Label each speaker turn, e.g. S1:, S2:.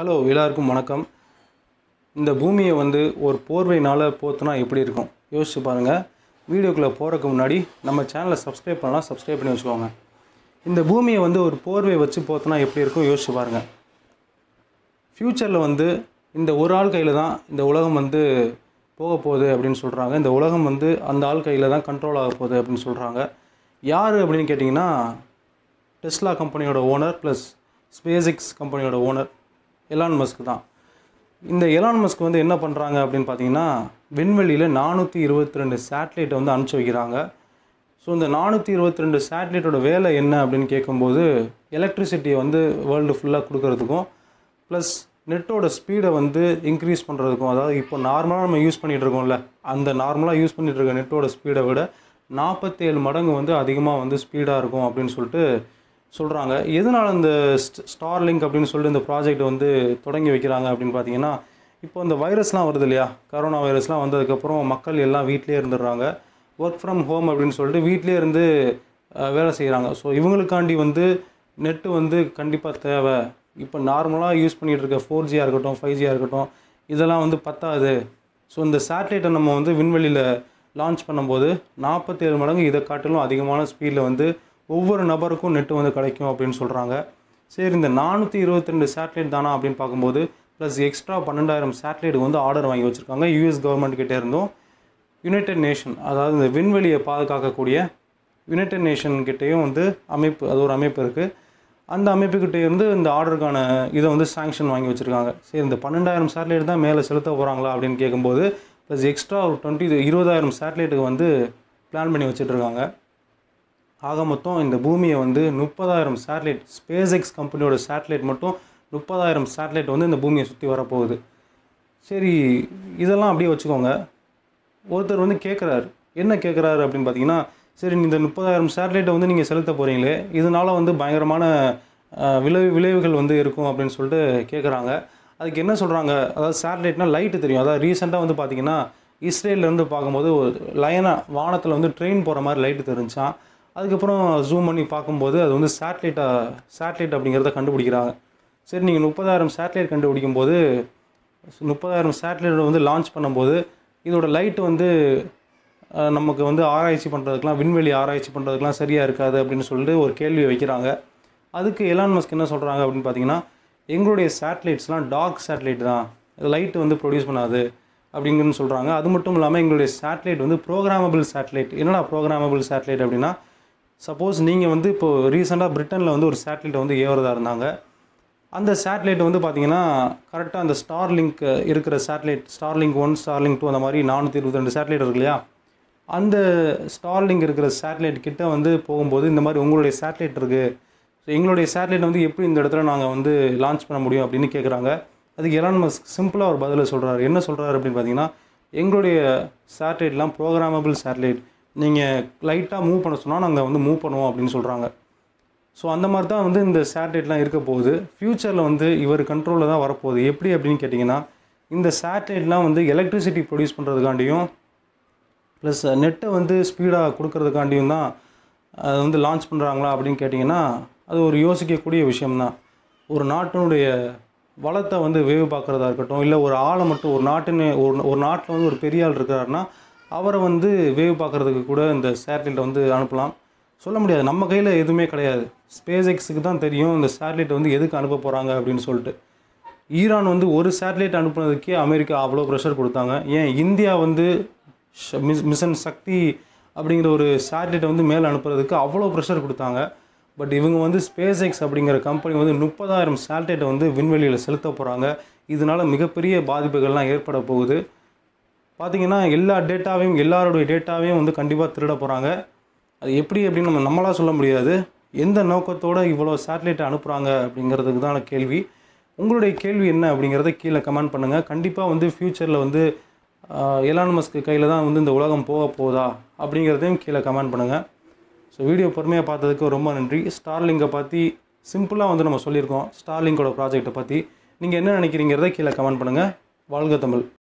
S1: hello எல்லாருக்கும் வணக்கம் இந்த பூமியை வந்து ஒரு போர்வைனால் போத்துனா எப்படி இருக்கும் யோசிச்சு பாருங்கள் வீடியோக்குள்ளே போகிறதுக்கு முன்னாடி நம்ம சேனலை சப்ஸ்கிரைப் பண்ணலாம் சப்ஸ்கிரைப் பண்ணி வச்சுக்கோங்க இந்த பூமியை வந்து ஒரு போர்வை வச்சு போத்துனா எப்படி இருக்கும் யோசிச்சு பாருங்கள் ஃப்யூச்சரில் வந்து இந்த ஒரு ஆள் கையில் தான் இந்த உலகம் வந்து போக போகுது அப்படின்னு சொல்கிறாங்க இந்த உலகம் வந்து அந்த ஆள் கையில் தான் கண்ட்ரோல் ஆக போகுது அப்படின்னு சொல்கிறாங்க யார் அப்படின்னு கேட்டிங்கன்னா டெஸ்லா கம்பெனியோட ஓனர் ப்ளஸ் ஸ்பேசிக்ஸ் கம்பெனியோட ஓனர் எலான் மஸ்க் தான் இந்த எலான் மஸ்க் வந்து என்ன பண்ணுறாங்க அப்படின்னு பார்த்தீங்கன்னா விண்வெளியில் நானூற்றி இருபத்தி ரெண்டு சேட்டலைட்டை வந்து அனுப்பிச்சி வைக்கிறாங்க ஸோ இந்த நானூற்றி இருபத்தி ரெண்டு சேட்டலைட்டோட வேலை என்ன அப்படின்னு கேட்கும்போது எலக்ட்ரிசிட்டியை வந்து வேர்ல்டு ஃபுல்லாக கொடுக்கறதுக்கும் ப்ளஸ் நெட்டோட ஸ்பீடை வந்து இன்க்ரீஸ் பண்ணுறதுக்கும் அதாவது இப்போ நார்மலாக நம்ம யூஸ் பண்ணிகிட்ருக்கோம்ல அந்த நார்மலாக யூஸ் பண்ணிகிட்ருக்க நெட்டோட ஸ்பீடை விட நாற்பத்தேழு மடங்கு வந்து அதிகமாக வந்து ஸ்பீடாக இருக்கும் அப்படின்னு சொல்லிட்டு சொல்கிறாங்க எதனால் இந்த ஸ்டார்லிங்க் அப்படின்னு சொல்லிட்டு இந்த ப்ராஜெக்ட் வந்து தொடங்கி வைக்கிறாங்க அப்படின்னு பார்த்தீங்கன்னா இப்போ இந்த வைரஸ்லாம் வருது இல்லையா கரோனா வைரஸ்லாம் வந்ததுக்கப்புறம் மக்கள் எல்லாம் வீட்லேயே இருந்துடுறாங்க ஒர்க் ஃப்ரம் ஹோம் அப்படின்னு சொல்லிட்டு வீட்லேயே இருந்து வேலை செய்கிறாங்க ஸோ இவங்களுக்காண்டி வந்து நெட்டு வந்து கண்டிப்பாக தேவை இப்போ நார்மலாக யூஸ் பண்ணிகிட்டு இருக்க ஃபோர் ஜியாக இருக்கட்டும் ஃபைவ் ஜியாக இருக்கட்டும் இதெல்லாம் வந்து பத்தாது ஸோ இந்த சேட்டலைட்டை நம்ம வந்து விண்வெளியில் லான்ச் பண்ணும்போது நாற்பத்தேழு மடங்கு இதை காட்டிலும் அதிகமான ஸ்பீடில் வந்து ஒவ்வொரு நபருக்கும் நெட் வந்து கிடைக்கும் அப்படின்னு சொல்கிறாங்க சரி இந்த நானூற்றி இருபத்தி ரெண்டு சேட்டலைட் தானா அப்படின்னு பார்க்கும்போது ப்ளஸ் எக்ஸ்ட்ரா பன்னெண்டாயிரம் சேட்டலைட்டுக்கு வந்து ஆர்டர் வாங்கி வச்சுருக்காங்க யூஎஸ் கவர்மெண்ட் கிட்டே இருந்தும் யுனைடெட் நேஷன் அதாவது இந்த விண்வெளியை பாதுகாக்கக்கூடிய யுனைடெட் நேஷன் கிட்டேயும் வந்து அமைப்பு அது ஒரு அமைப்பு இருக்குது அந்த அமைப்புக்கிட்டே இருந்து இந்த ஆர்டருக்கான இதை வந்து சாங்ஷன் வாங்கி வச்சுருக்காங்க சரி இந்த பன்னெண்டாயிரம் சேட்டலைட் தான் மேலே செலுத்த போகிறாங்களா அப்படின்னு கேட்கும்போது ப்ளஸ் எக்ஸ்ட்ரா ஒரு டுவெண்ட்டி இருபதாயிரம் சேட்டலைட்டுக்கு வந்து பிளான் பண்ணி வச்சுட்ருக்காங்க ஆக மொத்தம் இந்த பூமியை வந்து முப்பதாயிரம் சேட்டலைட் ஸ்பேஸ் எக்ஸ் கம்பெனியோட சேட்டலைட் மட்டும் முப்பதாயிரம் சேட்டலைட் வந்து இந்த பூமியை சுற்றி வரப்போகுது சரி இதெல்லாம் அப்படியே வச்சுக்கோங்க ஒருத்தர் வந்து கேட்குறாரு என்ன கேட்குறாரு அப்படின்னு பார்த்தீங்கன்னா சரி இந்த முப்பதாயிரம் சேட்டலைட்டை வந்து நீங்கள் செலுத்த போகிறீங்களே இதனால் வந்து பயங்கரமான விளைவு விளைவுகள் வந்து இருக்கும் அப்படின்னு சொல்லிட்டு கேட்குறாங்க அதுக்கு என்ன சொல்கிறாங்க அதாவது சேட்டலைட்னால் லைட்டு தெரியும் அதாவது ரீசெண்டாக வந்து பார்த்திங்கன்னா இஸ்ரேலேருந்து பார்க்கும்போது ஒரு லயனாக வானத்தில் வந்து ட்ரெயின் போகிற மாதிரி லைட்டு தெரிஞ்சான் அதுக்கப்புறம் ஜூம் பண்ணி பார்க்கும்போது அது வந்து சேட்டலைட்டாக சேட்டலைட் அப்படிங்கிறத கண்டுபிடிக்கிறாங்க சரி நீங்கள் முப்பதாயிரம் சேட்டலைட் கண்டுபிடிக்கும் போது முப்பதாயிரம் சேட்டலைட் வந்து லான்ச் பண்ணும்போது இதோட லைட் வந்து நமக்கு வந்து ஆராய்ச்சி பண்ணுறதுக்கெலாம் விண்வெளி ஆராய்ச்சி பண்ணுறதுக்கெலாம் சரியாக இருக்காது அப்படின்னு சொல்லிட்டு ஒரு கேள்வி வைக்கிறாங்க அதுக்கு எலான் மஸ்க் என்ன சொல்கிறாங்க அப்படின்னு பார்த்தீங்கன்னா எங்களுடைய சேட்டலைட்ஸ்லாம் டார்க் சேட்டலைட் தான் லைட்டு வந்து ப்ரொடியூஸ் பண்ணாது அப்படிங்கன்னு சொல்கிறாங்க அது மட்டும் இல்லாமல் எங்களுடைய சேட்டலைட் வந்து ப்ரோக்ராமபிள் சேட்டலைட் என்னடா ப்ரோக்ராமபிள் சேட்டலைட் அப்படின்னா சப்போஸ் நீங்கள் வந்து இப்போது ரீசெண்டாக பிரிட்டனில் வந்து ஒரு சேட்டலைட்டை வந்து ஏவுறதா இருந்தாங்க அந்த சேட்டலைட் வந்து பார்த்தீங்கன்னா கரெக்டாக அந்த ஸ்டார் லிங்க் இருக்கிற satellite Starlink one Starlink two அந்த மாதிரி நானூற்றி இருபத்தி ரெண்டு சேட்டலைட் இருக்கு இல்லையா அந்த ஸ்டார் லிங்க் இருக்கிற சேட்டலைட் கிட்டே வந்து போகும்போது இந்த மாதிரி உங்களுடைய சேட்டலைட் இருக்குது ஸோ எங்களுடைய சேட்டலைட் வந்து எப்படி இந்த இடத்துல நாங்கள் வந்து லான்ச் பண்ண முடியும் அப்படின்னு கேட்குறாங்க அதுக்கு எலான் மஸ்க் சிம்பிளாக ஒரு பதிலை சொல்கிறாரு என்ன சொல்கிறாரு அப்படின்னு பார்த்தீங்கன்னா எங்களுடைய சேட்டலைட்லாம் ப்ரோக்ராமபிள் சேட்டலைட் நீங்கள் லைட்டாக மூவ் பண்ண சொன்னால் நாங்கள் வந்து மூவ் பண்ணுவோம் அப்படின்னு சொல்கிறாங்க ஸோ அந்த மாதிரி தான் வந்து இந்த சேட்டலைட்லாம் இருக்க போகுது ஃப்யூச்சரில் வந்து இவர் கண்ட்ரோலில் தான் வரப்போகுது எப்படி அப்படின்னு கேட்டிங்கன்னா இந்த சேட்டலைட்லாம் வந்து எலக்ட்ரிசிட்டி ப்ரொடியூஸ் பண்ணுறதுக்காண்டியும் ப்ளஸ் நெட்டை வந்து ஸ்பீடாக கொடுக்கறதுக்காண்டியும் தான் அதை வந்து லான்ச் பண்ணுறாங்களா அப்படின்னு கேட்டிங்கன்னா அது ஒரு யோசிக்கக்கூடிய விஷயம்தான் ஒரு நாட்டினுடைய வளத்தை வந்து வேவு பார்க்குறதா இருக்கட்டும் இல்லை ஒரு ஆளை மட்டும் ஒரு நாட்டின் ஒரு ஒரு நாட்டில் வந்து ஒரு பெரிய ஆள் இருக்கிறாருன்னா அவரை வந்து வேவ் பார்க்குறதுக்கு கூட இந்த சேட்டலைட்டை வந்து அனுப்பலாம் சொல்ல முடியாது நம்ம கையில் எதுவுமே கிடையாது ஸ்பேஸ் எக்ஸுக்கு தான் தெரியும் இந்த சேட்டலைட் வந்து எதுக்கு அனுப்ப போகிறாங்க அப்படின்னு சொல்லிட்டு ஈரான் வந்து ஒரு சேட்டலைட் அனுப்புனதுக்கே அமெரிக்கா அவ்வளோ ப்ரெஷர் கொடுத்தாங்க ஏன் இந்தியா வந்து மிஷன் சக்தி அப்படிங்கிற ஒரு சேட்டலைட்டை வந்து மேலே அனுப்புறதுக்கு அவ்வளோ ப்ரெஷர் கொடுத்தாங்க பட் இவங்க வந்து ஸ்பேஸ் எக்ஸ் அப்படிங்கிற கம்பெனி வந்து முப்பதாயிரம் சேட்டலைட்டை வந்து விண்வெளியில் செலுத்த போகிறாங்க இதனால் மிகப்பெரிய பாதிப்புகள்லாம் ஏற்பட போகுது பார்த்தீங்கன்னா எல்லா டேட்டாவையும் எல்லாருடைய டேட்டாவையும் வந்து கண்டிப்பாக திருட போகிறாங்க அது எப்படி அப்படின்னு நம்ம நம்மளாக சொல்ல முடியாது எந்த நோக்கத்தோடு இவ்வளோ சேட்டலைட்டை அனுப்புகிறாங்க அப்படிங்கிறதுக்கு தான் கேள்வி உங்களுடைய கேள்வி என்ன அப்படிங்கிறத கீழே கமெண்ட் பண்ணுங்கள் கண்டிப்பாக வந்து ஃப்யூச்சரில் வந்து எலான் மஸ்க்கு கையில் தான் வந்து இந்த உலகம் போக போதா அப்படிங்கிறதையும் கீழே கமெண்ட் பண்ணுங்கள் ஸோ வீடியோ பொறுமையாக பார்த்ததுக்கு ரொம்ப நன்றி ஸ்டார்லிங்கை பற்றி சிம்பிளாக வந்து நம்ம சொல்லியிருக்கோம் ஸ்டார்லிங்கோட ப்ராஜெக்டை பற்றி நீங்கள் என்ன நினைக்கிறீங்கிறத கீழே கமெண்ட் பண்ணுங்கள் வாழ்க தமிழ்